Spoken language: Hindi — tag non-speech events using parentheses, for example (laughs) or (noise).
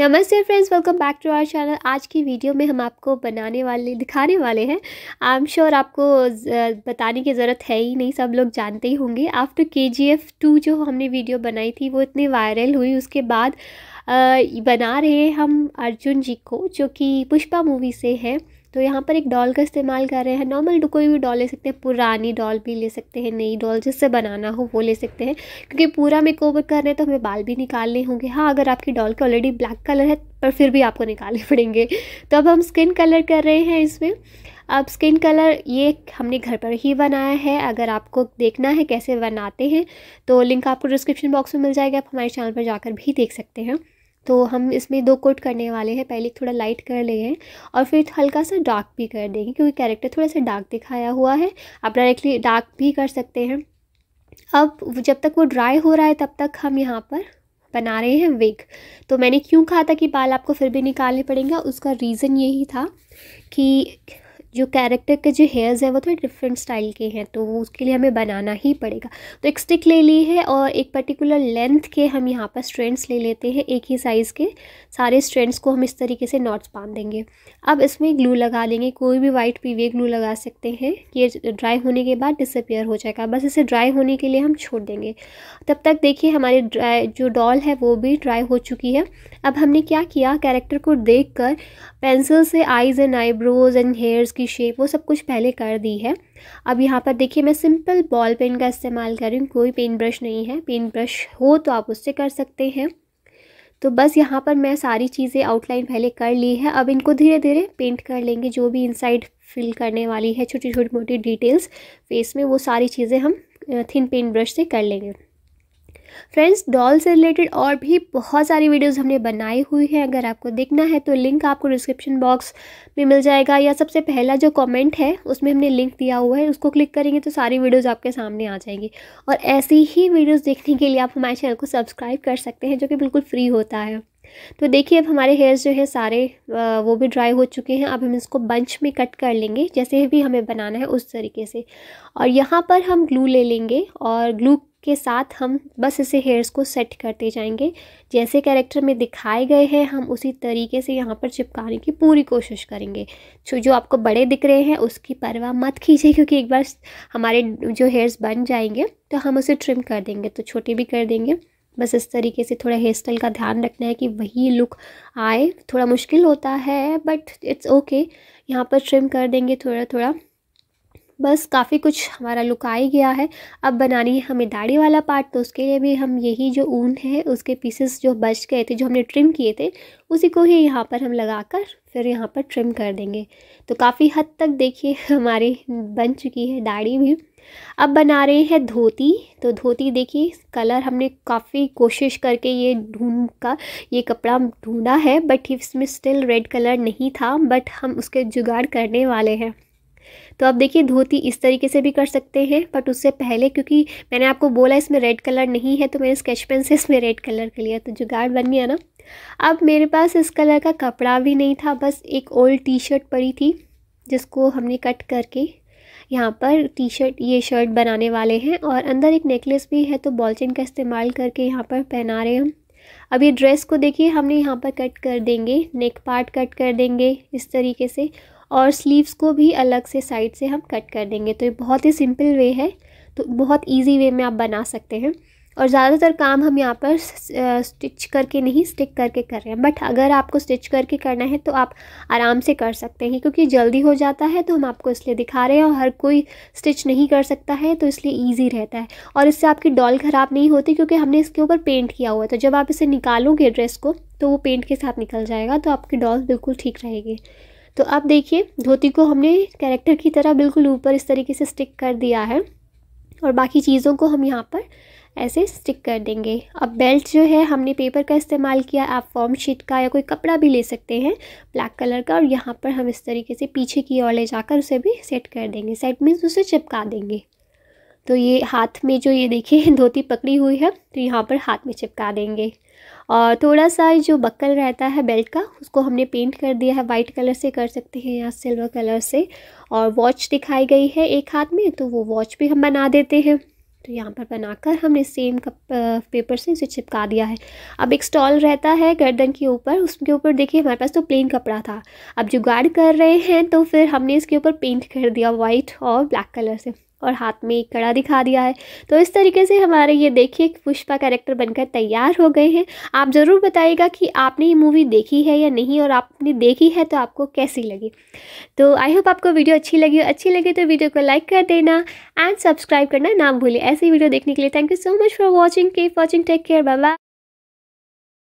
नमस्ते friends welcome back to our channel आज की वीडियो में हम आपको बनाने वाले दिखाने वाले हैं आई एम श्योर आपको बताने की ज़रूरत है ही नहीं सब लोग जानते ही होंगे आफ्टर के जी एफ़ टू जो हमने वीडियो बनाई थी वो इतनी वायरल हुई उसके बाद आ, बना रहे हैं हम अर्जुन जी को जो कि पुष्पा मूवी से है तो यहाँ पर एक डॉल का इस्तेमाल कर रहे हैं नॉर्मल कोई भी डॉल ले सकते हैं पुरानी डॉल भी ले सकते हैं नई डॉल जिससे बनाना हो वो ले सकते हैं क्योंकि पूरा मेक ओवर कर रहे हैं तो हमें बाल भी निकालने होंगे हाँ अगर आपकी डॉल का ऑलरेडी ब्लैक कलर है पर फिर भी आपको निकालने (laughs) पड़ेंगे तो अब हम स्किन कलर कर रहे हैं इसमें अब स्किन कलर ये हमने घर पर ही बनाया है अगर आपको देखना है कैसे बनाते हैं तो लिंक आपको डिस्क्रिप्शन बॉक्स में मिल जाएगा आप हमारे चैनल पर जाकर भी देख सकते हैं तो हम इसमें दो कोट करने वाले हैं पहले थोड़ा लाइट कर ले हैं और फिर हल्का सा डार्क भी कर देंगे क्योंकि कैरेक्टर थोड़ा सा डार्क दिखाया हुआ है आप डायरेक्टली डार्क भी कर सकते हैं अब जब तक वो ड्राई हो रहा है तब तक हम यहाँ पर बना रहे हैं विग तो मैंने क्यों कहा था कि बाल आपको फिर भी निकालने पड़ेंगे उसका रीज़न यही था कि जो कैरेक्टर के जो हेयर्स हैं वो थोड़े डिफरेंट स्टाइल के हैं तो उसके लिए हमें बनाना ही पड़ेगा तो एक स्टिक ले ली है और एक पर्टिकुलर लेंथ के हम यहाँ पर स्ट्रेंड्स ले लेते हैं एक ही साइज़ के सारे स्ट्रेंड्स को हम इस तरीके से नॉट्स बांध देंगे अब इसमें ग्लू लगा लेंगे कोई भी वाइट पीवीए ग्लू लगा सकते हैं ये ड्राई होने के बाद डिसअपेयर हो जाएगा बस इसे ड्राई होने के लिए हम छोड़ देंगे तब तक देखिए हमारे ड्राई जो डॉल है वो भी ड्राई हो चुकी है अब हमने क्या किया कैरेक्टर को देख कर पेंसिल से eyes and eyebrows and hairs की की शेप वो सब कुछ पहले कर दी है अब यहाँ पर देखिए मैं सिंपल बॉल पेन का इस्तेमाल कर रही हूँ कोई पेन ब्रश नहीं है पेन ब्रश हो तो आप उससे कर सकते हैं तो बस यहाँ पर मैं सारी चीज़ें आउटलाइन पहले कर ली है अब इनको धीरे धीरे पेंट कर लेंगे जो भी इनसाइड फिल करने वाली है छोटी छोटी मोटी डिटेल्स फेस में वो सारी चीज़ें हम थिन पेंट ब्रश से कर लेंगे फ्रेंड्स डॉल से रिलेटेड और भी बहुत सारी वीडियोस हमने बनाई हुई हैं अगर आपको देखना है तो लिंक आपको डिस्क्रिप्शन बॉक्स में मिल जाएगा या सबसे पहला जो कमेंट है उसमें हमने लिंक दिया हुआ है उसको क्लिक करेंगे तो सारी वीडियोज़ आपके सामने आ जाएंगी और ऐसी ही वीडियोज़ देखने के लिए आप हमारे चैनल को सब्सक्राइब कर सकते हैं जो कि बिल्कुल फ्री होता है तो देखिए अब हमारे हेयर्स जो है सारे वो भी ड्राई हो चुके हैं अब हम इसको बंच में कट कर लेंगे जैसे भी हमें बनाना है उस तरीके से और यहाँ पर हम ग्लू ले लेंगे और ग्लू के साथ हम बस इसे हेयर्स को सेट करते जाएंगे जैसे कैरेक्टर में दिखाए गए हैं हम उसी तरीके से यहाँ पर चिपकाने की पूरी कोशिश करेंगे जो आपको बड़े दिख रहे हैं उसकी परवाह मत कीजिए क्योंकि एक बार हमारे जो हेयर्स बन जाएंगे तो हम उसे ट्रिम कर देंगे तो छोटे भी कर देंगे बस इस तरीके से थोड़ा हेयर स्टाइल का ध्यान रखना है कि वही लुक आए थोड़ा मुश्किल होता है बट इट्स ओके यहाँ पर ट्रिम कर देंगे थोड़ा थोड़ा बस काफ़ी कुछ हमारा लुक आ ही गया है अब बनानी है हमें दाढ़ी वाला पार्ट तो उसके लिए भी हम यही जो ऊन है उसके पीसेस जो बच गए थे जो हमने ट्रिम किए थे उसी को ही यहाँ पर हम लगाकर फिर यहाँ पर ट्रिम कर देंगे तो काफ़ी हद तक देखिए (laughs) हमारी बन चुकी है दाढ़ी भी अब बना रहे हैं धोती तो धोती देखिए कलर हमने काफ़ी कोशिश करके ये ढूंढ का ये कपड़ा ढूंढा है बट इसमें स्टिल रेड कलर नहीं था बट हम उसके जुगाड़ करने वाले हैं तो आप देखिए धोती इस तरीके से भी कर सकते हैं बट उससे पहले क्योंकि मैंने आपको बोला इसमें रेड कलर नहीं है तो मैंने स्केच पेन से इसमें रेड कलर कर लिया तो जुगाड़ बन गया ना अब मेरे पास इस कलर का कपड़ा भी नहीं था बस एक ओल्ड टी शर्ट पड़ी थी जिसको हमने कट करके यहाँ पर टी शर्ट ये शर्ट बनाने वाले हैं और अंदर एक नेकलेस भी है तो बॉलचिन का इस्तेमाल करके यहाँ पर पहना रहे हम अब ये ड्रेस को देखिए हमने यहाँ पर कट कर देंगे नेक पार्ट कट कर देंगे इस तरीके से और स्लीव्स को भी अलग से साइड से हम कट कर देंगे तो ये बहुत ही सिंपल वे है तो बहुत ईजी वे में आप बना सकते हैं और ज़्यादातर काम हम यहाँ पर स्टिच करके नहीं स्टिक करके कर रहे हैं बट अगर आपको स्टिच करके करना है तो आप आराम से कर सकते हैं क्योंकि जल्दी हो जाता है तो हम आपको इसलिए दिखा रहे हैं और हर कोई स्टिच नहीं कर सकता है तो इसलिए ईजी रहता है और इससे आपकी डॉल ख़राब नहीं होती क्योंकि हमने इसके ऊपर पेंट किया हुआ है तो जब आप इसे निकालोगे ड्रेस को तो वो पेंट के साथ निकल जाएगा तो आपकी डॉल बिल्कुल ठीक रहेगी तो अब देखिए धोती को हमने कैरेक्टर की तरह बिल्कुल ऊपर इस तरीके से स्टिक कर दिया है और बाकी चीज़ों को हम यहाँ पर ऐसे स्टिक कर देंगे अब बेल्ट जो है हमने पेपर का इस्तेमाल किया आप फॉर्म शीट का या कोई कपड़ा भी ले सकते हैं ब्लैक कलर का और यहाँ पर हम इस तरीके से पीछे की ओर ले जाकर उसे भी सेट कर देंगे सेट मीन्स उसे चिपका देंगे तो ये हाथ में जो ये देखिए (laughs) धोती पकड़ी हुई है तो यहाँ पर हाथ में चिपका देंगे और थोड़ा सा जो बक्कल रहता है बेल्ट का उसको हमने पेंट कर दिया है वाइट कलर से कर सकते हैं या सिल्वर कलर से और वॉच दिखाई गई है एक हाथ में तो वो वॉच भी हम बना देते हैं तो यहाँ पर बनाकर हमने सेम कप पेपर से इसे चिपका दिया है अब एक स्टॉल रहता है गर्दन के ऊपर उसके ऊपर देखिए हमारे पास तो प्लेन कपड़ा था अब जुगाड़ कर रहे हैं तो फिर हमने इसके ऊपर पेंट कर दिया वाइट और ब्लैक कलर से और हाथ में एक कड़ा दिखा दिया है तो इस तरीके से हमारे ये देखिए पुष्पा कैरेक्टर बनकर तैयार हो गए हैं आप ज़रूर बताइएगा कि आपने ये मूवी देखी है या नहीं और आपने देखी है तो आपको कैसी लगी तो आई होप आपको वीडियो अच्छी लगी अच्छी लगी तो वीडियो को लाइक कर देना एंड सब्सक्राइब करना ना भूलें ऐसी वीडियो देखने के लिए thank you so much for watching keep watching take care bye